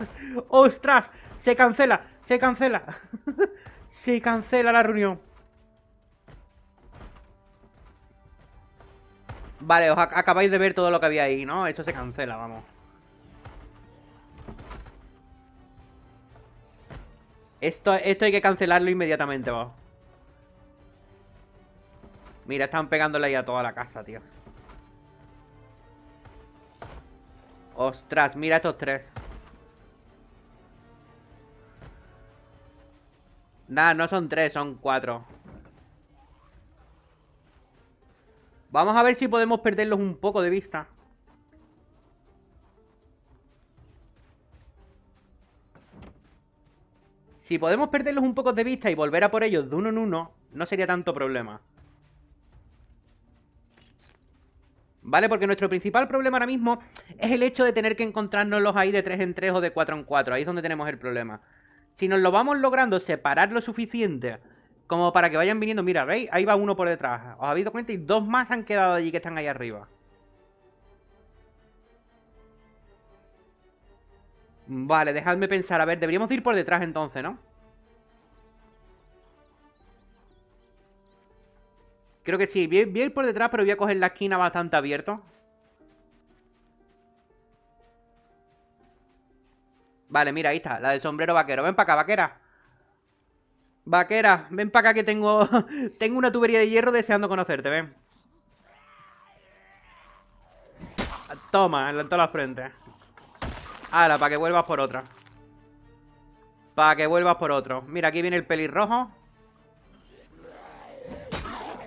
¡Ostras! Se cancela, se cancela. se cancela la reunión. Vale, os acabáis de ver todo lo que había ahí, ¿no? Eso se cancela, vamos. Esto, esto hay que cancelarlo inmediatamente, vamos. Mira, están pegándole ahí a toda la casa, tío. Ostras, mira estos tres. Nada, no son tres, son cuatro. Vamos a ver si podemos perderlos un poco de vista. Si podemos perderlos un poco de vista y volver a por ellos de uno en uno, no sería tanto problema. ¿Vale? Porque nuestro principal problema ahora mismo es el hecho de tener que los ahí de tres en tres o de cuatro en cuatro Ahí es donde tenemos el problema si nos lo vamos logrando separar lo suficiente como para que vayan viniendo, mira, ¿veis? Ahí va uno por detrás. Os habéis dado cuenta y dos más han quedado allí que están ahí arriba. Vale, dejadme pensar. A ver, deberíamos ir por detrás entonces, ¿no? Creo que sí. Voy a ir por detrás, pero voy a coger la esquina bastante abierto. Vale, mira, ahí está, la del sombrero vaquero. Ven para acá, vaquera. Vaquera, ven para acá que tengo, tengo una tubería de hierro deseando conocerte, ven. Toma, en toda la frente. Ala, para que vuelvas por otra. Para que vuelvas por otro. Mira, aquí viene el pelirrojo.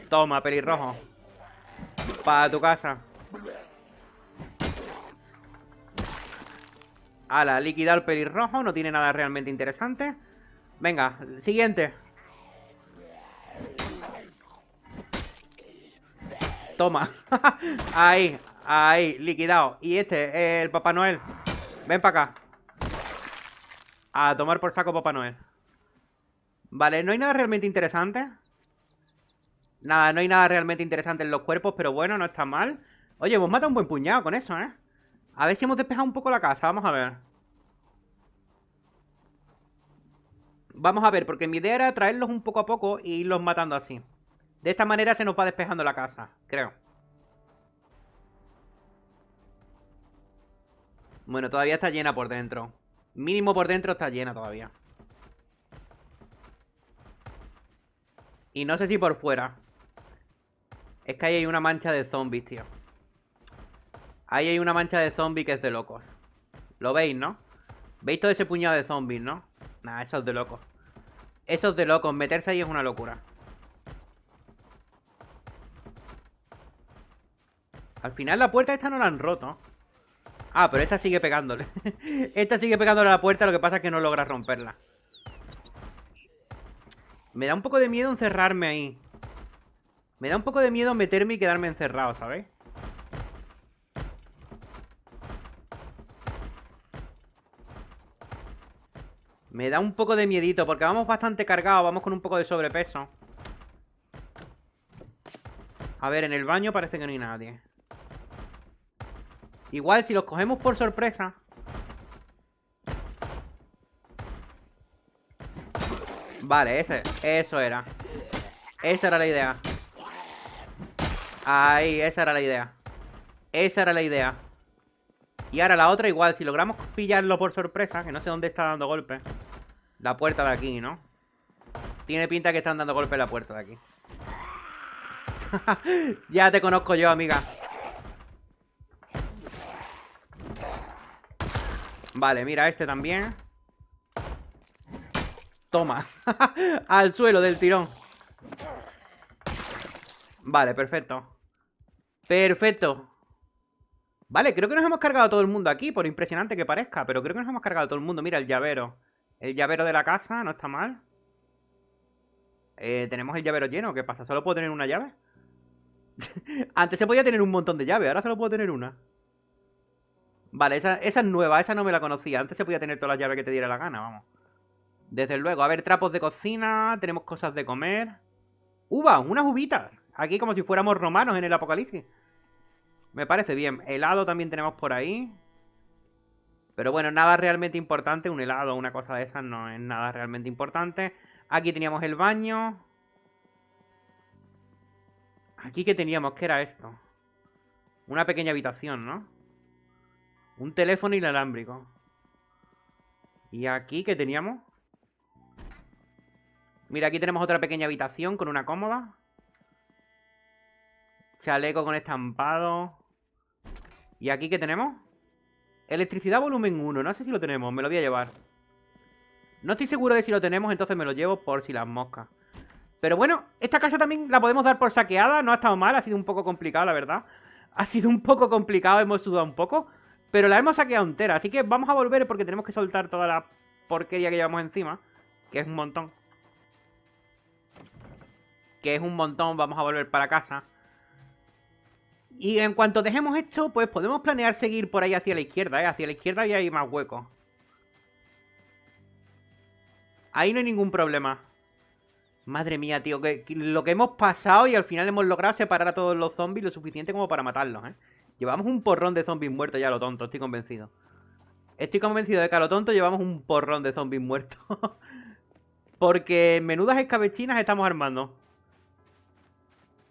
Toma, pelirrojo. Para tu casa. Ala, liquidar el pelirrojo, no tiene nada realmente interesante. Venga, siguiente. Toma. ahí, ahí, liquidado. Y este, el Papá Noel. Ven para acá. A tomar por saco Papá Noel. Vale, no hay nada realmente interesante. Nada, no hay nada realmente interesante en los cuerpos, pero bueno, no está mal. Oye, vos mata un buen puñado con eso, ¿eh? A ver si hemos despejado un poco la casa, vamos a ver. Vamos a ver, porque mi idea era traerlos un poco a poco e irlos matando así. De esta manera se nos va despejando la casa, creo. Bueno, todavía está llena por dentro. Mínimo por dentro está llena todavía. Y no sé si por fuera. Es que ahí hay una mancha de zombies, tío. Ahí hay una mancha de zombies que es de locos. Lo veis, ¿no? ¿Veis todo ese puñado de zombies, no? Nah, eso es de locos. Eso es de locos. Meterse ahí es una locura. Al final la puerta esta no la han roto. Ah, pero esta sigue pegándole. esta sigue pegándole a la puerta, lo que pasa es que no logra romperla. Me da un poco de miedo encerrarme ahí. Me da un poco de miedo meterme y quedarme encerrado, ¿sabéis? Me da un poco de miedito porque vamos bastante cargados, vamos con un poco de sobrepeso. A ver, en el baño parece que no hay nadie. Igual si los cogemos por sorpresa... Vale, ese, eso era. Esa era la idea. Ahí, esa era la idea. Esa era la idea. Y ahora la otra igual, si logramos pillarlo por sorpresa, que no sé dónde está dando golpe. La puerta de aquí, ¿no? Tiene pinta que están dando golpes la puerta de aquí. ya te conozco yo, amiga. Vale, mira, este también. Toma. Al suelo del tirón. Vale, perfecto. Perfecto. Vale, creo que nos hemos cargado todo el mundo aquí, por impresionante que parezca, pero creo que nos hemos cargado todo el mundo. Mira, el llavero. El llavero de la casa, no está mal. Eh, tenemos el llavero lleno, ¿qué pasa? ¿Solo puedo tener una llave? Antes se podía tener un montón de llaves, ahora solo puedo tener una. Vale, esa, esa es nueva, esa no me la conocía. Antes se podía tener todas las llaves que te diera la gana, vamos. Desde luego, a ver, trapos de cocina, tenemos cosas de comer. Uva, unas uvitas. Aquí como si fuéramos romanos en el apocalipsis. Me parece bien. Helado también tenemos por ahí. Pero bueno, nada realmente importante. Un helado, una cosa de esas, no es nada realmente importante. Aquí teníamos el baño. Aquí que teníamos, ¿qué era esto? Una pequeña habitación, ¿no? Un teléfono inalámbrico. ¿Y aquí que teníamos? Mira, aquí tenemos otra pequeña habitación con una cómoda. Chaleco con estampado. ¿Y aquí qué tenemos? Electricidad volumen 1. No sé si lo tenemos. Me lo voy a llevar. No estoy seguro de si lo tenemos, entonces me lo llevo por si las moscas. Pero bueno, esta casa también la podemos dar por saqueada. No ha estado mal, ha sido un poco complicado, la verdad. Ha sido un poco complicado, hemos sudado un poco. Pero la hemos saqueado entera. Así que vamos a volver porque tenemos que soltar toda la porquería que llevamos encima. Que es un montón. Que es un montón. Vamos a volver para casa. Y en cuanto dejemos esto, pues podemos planear seguir por ahí hacia la izquierda, ¿eh? Hacia la izquierda y hay más huecos. Ahí no hay ningún problema. Madre mía, tío, que, lo que hemos pasado y al final hemos logrado separar a todos los zombies lo suficiente como para matarlos, ¿eh? Llevamos un porrón de zombies muertos ya, lo tonto, estoy convencido. Estoy convencido de que a lo tonto llevamos un porrón de zombies muertos. Porque menudas escabechinas estamos armando.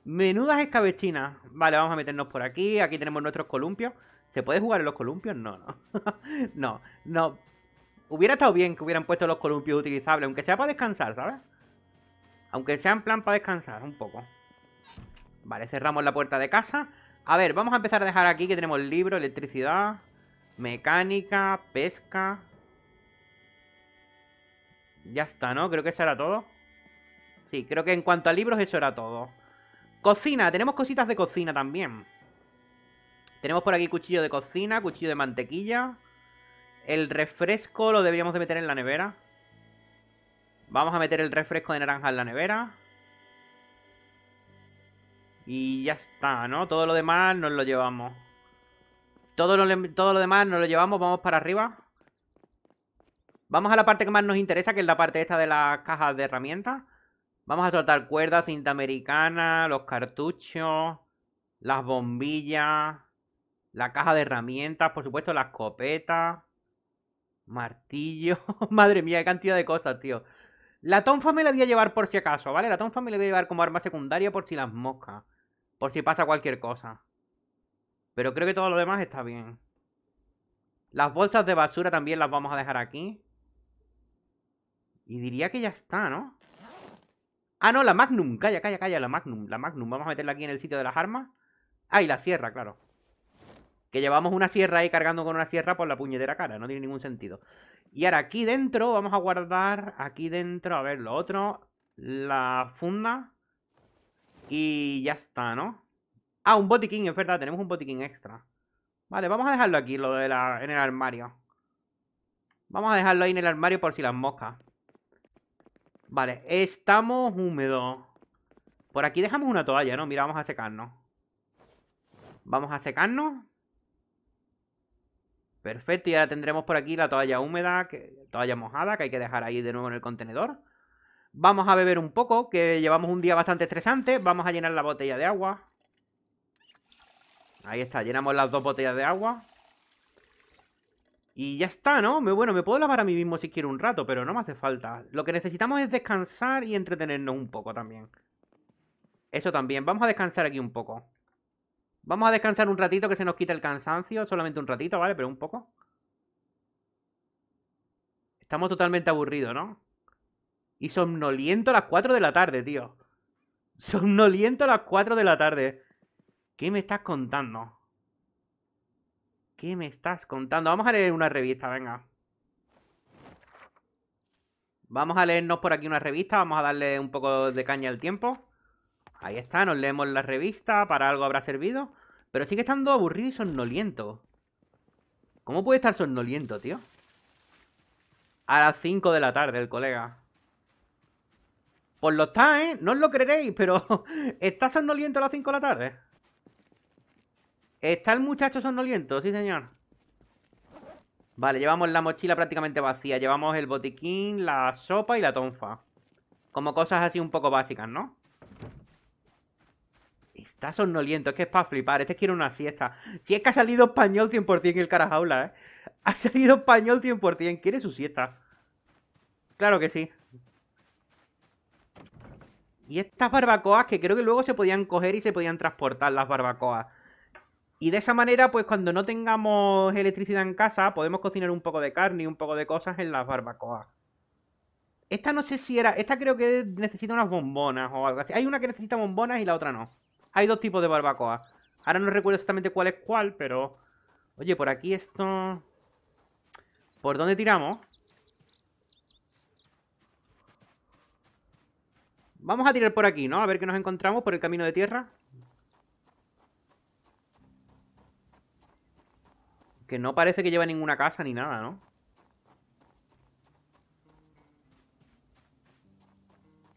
Menudas escabechinas Vale, vamos a meternos por aquí. Aquí tenemos nuestros columpios. ¿Se puede jugar en los columpios? No, no. no, no. Hubiera estado bien que hubieran puesto los columpios utilizables, aunque sea para descansar, ¿sabes? Aunque sea en plan para descansar un poco. Vale, cerramos la puerta de casa. A ver, vamos a empezar a dejar aquí que tenemos libro, electricidad, mecánica, pesca. Ya está, ¿no? Creo que eso era todo. Sí, creo que en cuanto a libros eso era todo. Cocina, tenemos cositas de cocina también. Tenemos por aquí cuchillo de cocina, cuchillo de mantequilla. El refresco lo deberíamos de meter en la nevera. Vamos a meter el refresco de naranja en la nevera. Y ya está, ¿no? Todo lo demás nos lo llevamos. Todo lo, todo lo demás nos lo llevamos, vamos para arriba. Vamos a la parte que más nos interesa, que es la parte esta de las cajas de herramientas. Vamos a soltar cuerdas, cinta americana, los cartuchos, las bombillas, la caja de herramientas, por supuesto, la escopeta, martillo. Madre mía, qué cantidad de cosas, tío. La tonfa me la voy a llevar por si acaso, ¿vale? La tonfa me la voy a llevar como arma secundaria por si las moscas. Por si pasa cualquier cosa. Pero creo que todo lo demás está bien. Las bolsas de basura también las vamos a dejar aquí. Y diría que ya está, ¿no? Ah, no, la Magnum. Calla, calla, calla, la Magnum. La Magnum. Vamos a meterla aquí en el sitio de las armas. Ah, y la sierra, claro. Que llevamos una sierra ahí cargando con una sierra por la puñetera cara. No tiene ningún sentido. Y ahora aquí dentro vamos a guardar... Aquí dentro, a ver, lo otro... La funda. Y ya está, ¿no? Ah, un botiquín, es verdad. Tenemos un botiquín extra. Vale, vamos a dejarlo aquí, lo de la... en el armario. Vamos a dejarlo ahí en el armario por si las moscas. Vale, estamos húmedos. Por aquí dejamos una toalla, ¿no? Mira, vamos a secarnos. Vamos a secarnos. Perfecto, y ahora tendremos por aquí la toalla húmeda, que, toalla mojada, que hay que dejar ahí de nuevo en el contenedor. Vamos a beber un poco, que llevamos un día bastante estresante. Vamos a llenar la botella de agua. Ahí está, llenamos las dos botellas de agua. Y ya está, ¿no? Me, bueno, me puedo lavar a mí mismo si quiero un rato, pero no me hace falta. Lo que necesitamos es descansar y entretenernos un poco también. Eso también. Vamos a descansar aquí un poco. Vamos a descansar un ratito que se nos quita el cansancio. Solamente un ratito, ¿vale? Pero un poco. Estamos totalmente aburridos, ¿no? Y somnoliento a las 4 de la tarde, tío. Somnoliento a las 4 de la tarde. ¿Qué me estás contando? ¿Qué me estás contando? Vamos a leer una revista, venga. Vamos a leernos por aquí una revista, vamos a darle un poco de caña al tiempo. Ahí está, nos leemos la revista, para algo habrá servido. Pero sigue estando aburrido y sonnoliento. ¿Cómo puede estar sonnoliento, tío? A las 5 de la tarde, el colega. Pues lo está, ¿eh? No os lo creeréis, pero está sonnoliento a las 5 de la tarde. ¿Está el muchacho sonoliento? Sí, señor. Vale, llevamos la mochila prácticamente vacía. Llevamos el botiquín, la sopa y la tonfa. Como cosas así un poco básicas, ¿no? Está sonoliento, es que es para flipar. Este quiere una siesta. Si es que ha salido español 100% el carajaula, ¿eh? Ha salido español 100%. Quiere su siesta. Claro que sí. Y estas barbacoas que creo que luego se podían coger y se podían transportar las barbacoas. Y de esa manera, pues cuando no tengamos electricidad en casa, podemos cocinar un poco de carne y un poco de cosas en las barbacoas. Esta no sé si era. Esta creo que necesita unas bombonas o algo así. Hay una que necesita bombonas y la otra no. Hay dos tipos de barbacoas. Ahora no recuerdo exactamente cuál es cuál, pero. Oye, por aquí esto. ¿Por dónde tiramos? Vamos a tirar por aquí, ¿no? A ver qué nos encontramos por el camino de tierra. Que no parece que lleva ninguna casa ni nada, ¿no?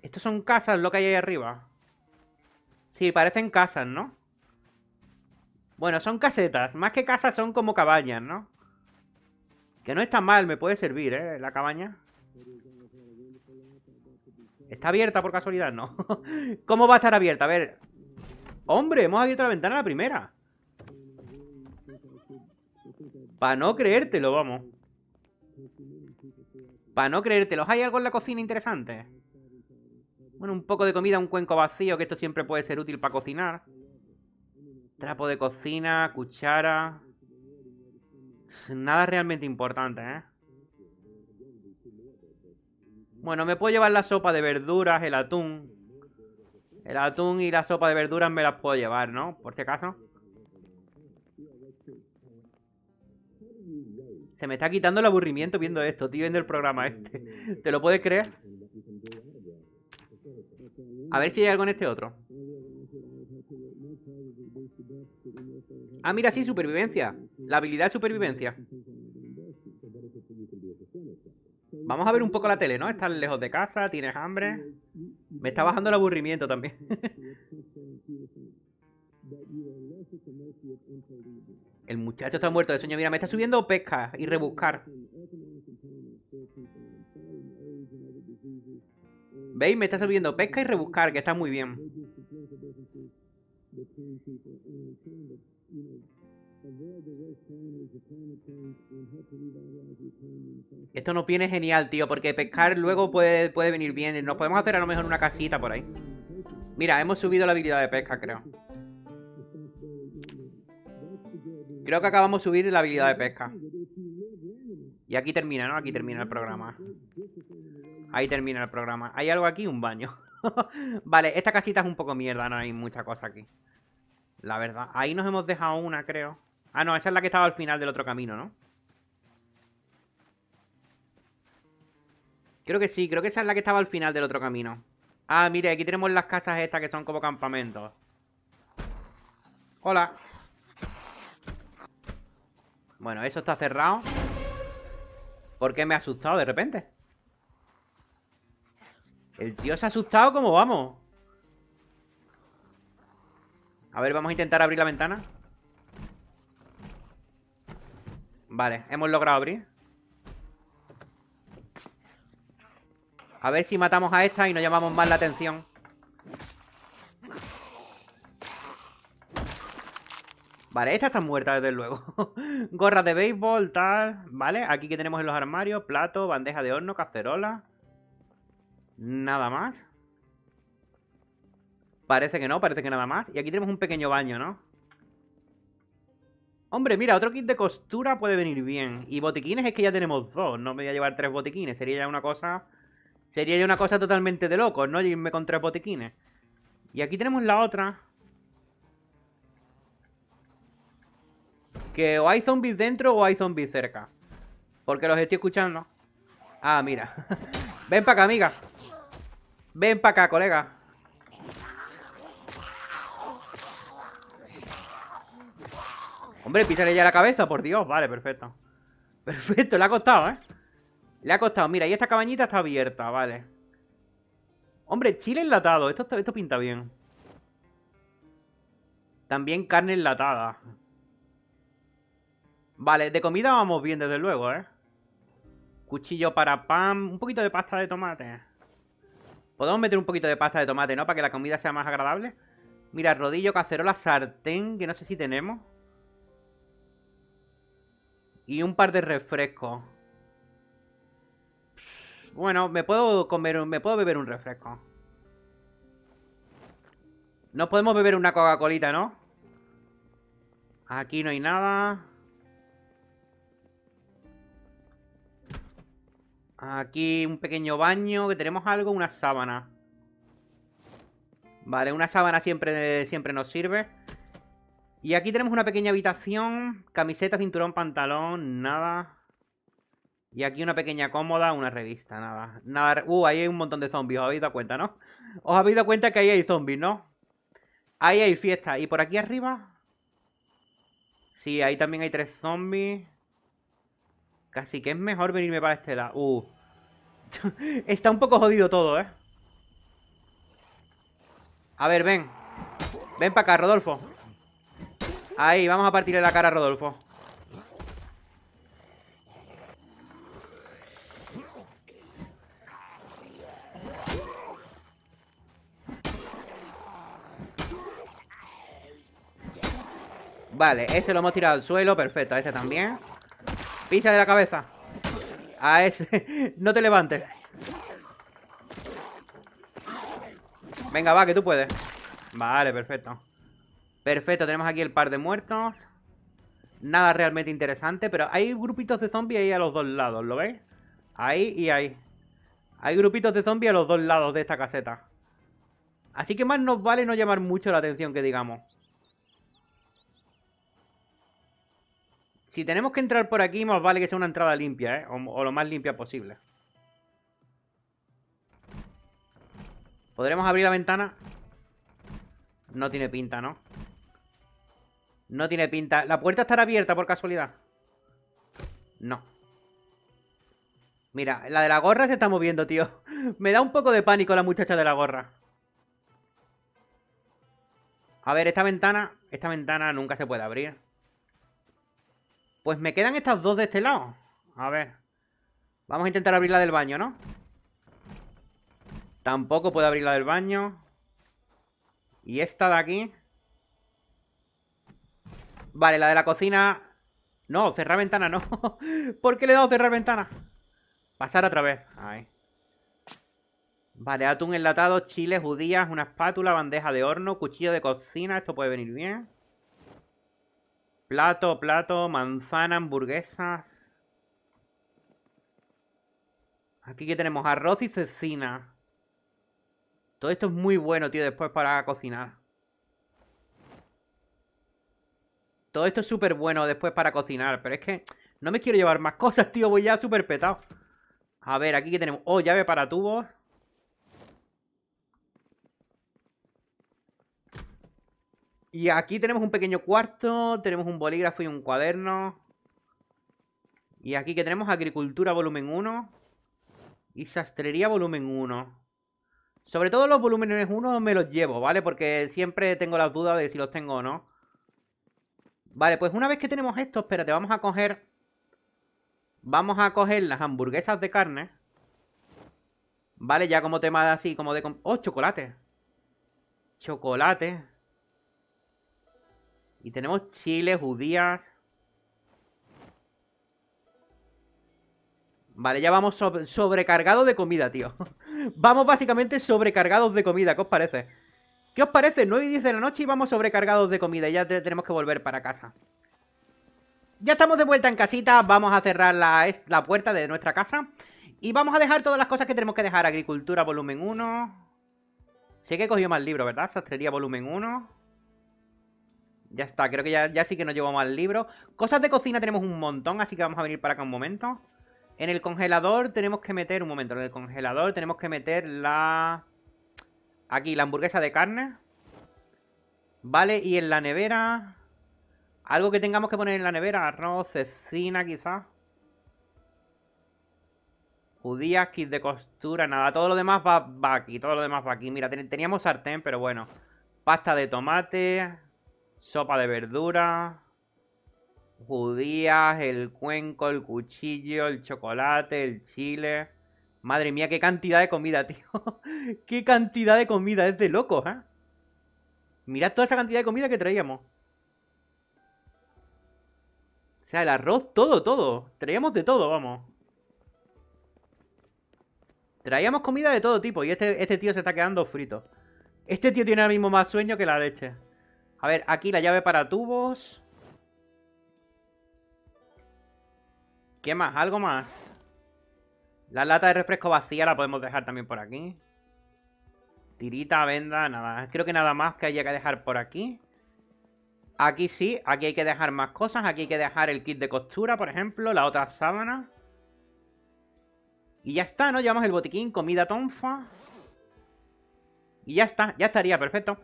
Estos son casas lo que hay ahí arriba. Sí, parecen casas, ¿no? Bueno, son casetas. Más que casas son como cabañas, ¿no? Que no está mal, me puede servir, ¿eh? La cabaña. ¿Está abierta por casualidad? No. ¿Cómo va a estar abierta? A ver. ¡Hombre! Hemos abierto la ventana la primera. Para no creértelo, vamos. Para no creértelo. ¿Hay algo en la cocina interesante? Bueno, un poco de comida, un cuenco vacío, que esto siempre puede ser útil para cocinar. Trapo de cocina, cuchara... Nada realmente importante, ¿eh? Bueno, me puedo llevar la sopa de verduras, el atún. El atún y la sopa de verduras me las puedo llevar, ¿no? Por si acaso. Se me está quitando el aburrimiento viendo esto, tío, viendo el programa este. ¿Te lo puedes creer? A ver si hay algo en este otro. Ah, mira, sí, supervivencia. La habilidad de supervivencia. Vamos a ver un poco la tele, ¿no? Estás lejos de casa, tienes hambre. Me está bajando el aburrimiento también. muchacho está muerto de sueño. Mira, me está subiendo pesca y rebuscar. ¿Veis? Me está subiendo pesca y rebuscar, que está muy bien. Esto nos viene genial, tío, porque pescar luego puede, puede venir bien. Nos podemos hacer a lo mejor una casita por ahí. Mira, hemos subido la habilidad de pesca, creo. Creo que acabamos de subir la habilidad de pesca. Y aquí termina, ¿no? Aquí termina el programa. Ahí termina el programa. ¿Hay algo aquí? Un baño. vale, esta casita es un poco mierda, no hay mucha cosa aquí. La verdad. Ahí nos hemos dejado una, creo. Ah, no, esa es la que estaba al final del otro camino, ¿no? Creo que sí, creo que esa es la que estaba al final del otro camino. Ah, mire, aquí tenemos las casas estas que son como campamentos. Hola. Bueno, eso está cerrado. ¿Por qué me ha asustado de repente? El tío se ha asustado como vamos. A ver, vamos a intentar abrir la ventana. Vale, hemos logrado abrir. A ver si matamos a esta y no llamamos más la atención. Vale, esta está muerta desde luego. Gorra de béisbol, tal, ¿vale? Aquí que tenemos en los armarios, plato, bandeja de horno, cacerola. Nada más. Parece que no, parece que nada más. Y aquí tenemos un pequeño baño, ¿no? Hombre, mira, otro kit de costura puede venir bien. Y botiquines es que ya tenemos dos. No me voy a llevar tres botiquines. Sería ya una cosa... Sería ya una cosa totalmente de locos, ¿no? Irme con tres botiquines. Y aquí tenemos la otra. Que o hay zombies dentro o hay zombies cerca. Porque los estoy escuchando. Ah, mira. Ven para acá, amiga. Ven para acá, colega. Hombre, písale ya la cabeza, por Dios. Vale, perfecto. Perfecto, le ha costado, ¿eh? Le ha costado. Mira, y esta cabañita está abierta, vale. Hombre, chile enlatado. Esto, esto pinta bien. También carne enlatada. Vale, de comida vamos bien, desde luego, ¿eh? Cuchillo para pan, un poquito de pasta de tomate. Podemos meter un poquito de pasta de tomate, ¿no? Para que la comida sea más agradable. Mira, rodillo, cacerola, sartén, que no sé si tenemos. Y un par de refrescos. Bueno, me puedo comer, me puedo beber un refresco. No podemos beber una coca cola ¿no? Aquí no hay nada. Aquí un pequeño baño, que tenemos algo, una sábana. Vale, una sábana siempre, siempre nos sirve. Y aquí tenemos una pequeña habitación, camiseta, cinturón, pantalón, nada. Y aquí una pequeña cómoda, una revista, nada. nada uh, ahí hay un montón de zombies, os habéis dado cuenta, ¿no? Os habéis dado cuenta que ahí hay zombies, ¿no? Ahí hay fiesta. ¿Y por aquí arriba? Sí, ahí también hay tres zombies. Casi que es mejor venirme para este lado. Uh. Está un poco jodido todo, ¿eh? A ver, ven. Ven para acá, Rodolfo. Ahí, vamos a partirle la cara a Rodolfo. Vale, ese lo hemos tirado al suelo, perfecto, este también de la cabeza. A ese. no te levantes. Venga, va, que tú puedes. Vale, perfecto. Perfecto, tenemos aquí el par de muertos. Nada realmente interesante, pero hay grupitos de zombies ahí a los dos lados, ¿lo veis? Ahí y ahí. Hay grupitos de zombies a los dos lados de esta caseta. Así que más nos vale no llamar mucho la atención que digamos. Si tenemos que entrar por aquí, más vale que sea una entrada limpia, ¿eh? O, lo más limpia posible. ¿Podremos abrir la ventana? No tiene pinta, ¿no? No tiene pinta. ¿La puerta estará abierta por casualidad? No. Mira, la de la gorra se está moviendo, tío. Me da un poco de pánico la muchacha de la gorra. A ver, esta ventana... Esta ventana nunca se puede abrir. Pues me quedan estas dos de este lado. A ver. Vamos a intentar abrir la del baño, ¿no? Tampoco puedo abrir la del baño. Y esta de aquí. Vale, la de la cocina... No, cerrar ventana no. ¿Por qué le he dado cerrar ventana? Pasar otra vez. Ahí. Vale, atún enlatado, chile, judías, una espátula, bandeja de horno, cuchillo de cocina. Esto puede venir bien. Plato, plato, manzana, hamburguesas. Aquí que tenemos arroz y cecina. Todo esto es muy bueno, tío, después para cocinar. Todo esto es súper bueno después para cocinar, pero es que no me quiero llevar más cosas, tío, voy ya súper petado. A ver, aquí que tenemos... Oh, llave para tubos. Y aquí tenemos un pequeño cuarto, tenemos un bolígrafo y un cuaderno. Y aquí que tenemos agricultura volumen 1 y sastrería volumen 1. Sobre todo los volúmenes 1 me los llevo, ¿vale? Porque siempre tengo las dudas de si los tengo o no. Vale, pues una vez que tenemos esto, espérate, vamos a coger... Vamos a coger las hamburguesas de carne. Vale, ya como tema así, como de... ¡Oh, chocolate! Chocolate. Y tenemos chile, judías. Vale, ya vamos sobrecargados de comida, tío. vamos básicamente sobrecargados de comida, ¿qué os parece? ¿Qué os parece? 9 y 10 de la noche y vamos sobrecargados de comida. Y ya tenemos que volver para casa. Ya estamos de vuelta en casita. Vamos a cerrar la, la puerta de nuestra casa. Y vamos a dejar todas las cosas que tenemos que dejar. Agricultura volumen 1. Sé que he cogido más libro, ¿verdad? Sastrería volumen 1. Ya está, creo que ya, sí que nos llevamos al libro. Cosas de cocina tenemos un montón, así que vamos a venir para acá un momento. En el congelador tenemos que meter... Un momento, en el congelador tenemos que meter la... Aquí, la hamburguesa de carne. Vale, y en la nevera... Algo que tengamos que poner en la nevera. Arroz, cecina quizás. Judías, kit de costura, nada. Todo lo demás va, va aquí, todo lo demás va aquí. Mira, teníamos sartén, pero bueno. Pasta de tomate, sopa de verdura, judías, el cuenco, el cuchillo, el chocolate, el chile. Madre mía, qué cantidad de comida, tío. qué cantidad de comida, es de locos, ¿eh? Mirad toda esa cantidad de comida que traíamos. O sea, el arroz, todo, todo. Traíamos de todo, vamos. Traíamos comida de todo tipo y este, este tío se está quedando frito. Este tío tiene ahora mismo más sueño que la leche. A ver, aquí la llave para tubos. ¿Qué más? ¿Algo más? La lata de refresco vacía la podemos dejar también por aquí. Tirita, venda, nada. Creo que nada más que haya que dejar por aquí. Aquí sí, aquí hay que dejar más cosas. Aquí hay que dejar el kit de costura, por ejemplo. La otra sábana. Y ya está, ¿no? Llevamos el botiquín, comida tonfa. Y ya está, ya estaría, perfecto.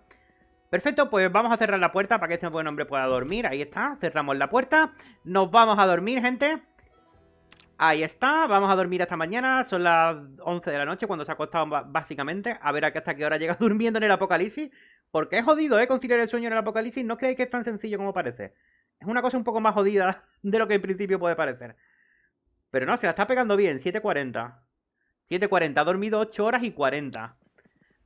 Perfecto, pues vamos a cerrar la puerta para que este buen hombre pueda dormir. Ahí está, cerramos la puerta. Nos vamos a dormir, gente. Ahí está, vamos a dormir hasta mañana. Son las 11 de la noche cuando se ha acostado básicamente. A ver hasta qué hora llega durmiendo en el apocalipsis. Porque es jodido, ¿eh? Conciliar el sueño en el apocalipsis. No creéis que es tan sencillo como parece. Es una cosa un poco más jodida de lo que en principio puede parecer. Pero no, se la está pegando bien. 7.40. 7.40. Ha dormido 8 horas y 40.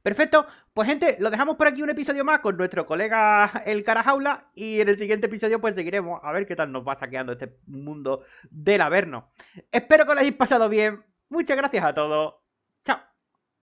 Perfecto, pues gente, lo dejamos por aquí un episodio más con nuestro colega El Carajaula y en el siguiente episodio pues seguiremos a ver qué tal nos va saqueando este mundo del Averno. Espero que lo hayáis pasado bien, muchas gracias a todos